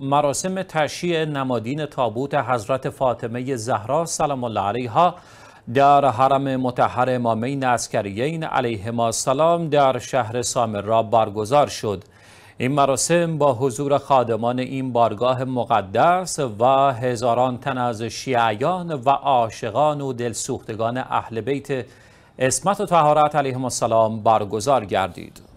مراسم تشییع نمادین تابوت حضرت فاطمه زهرا سلام الله علیها در حرم متحر امامین عسکریین ما سلام در شهر سامرا برگزار شد این مراسم با حضور خادمان این بارگاه مقدس و هزاران تن از شیعیان و عاشقان و دلسوختگان اهل بیت اسمت و تهارت علیهم سلام برگزار گردید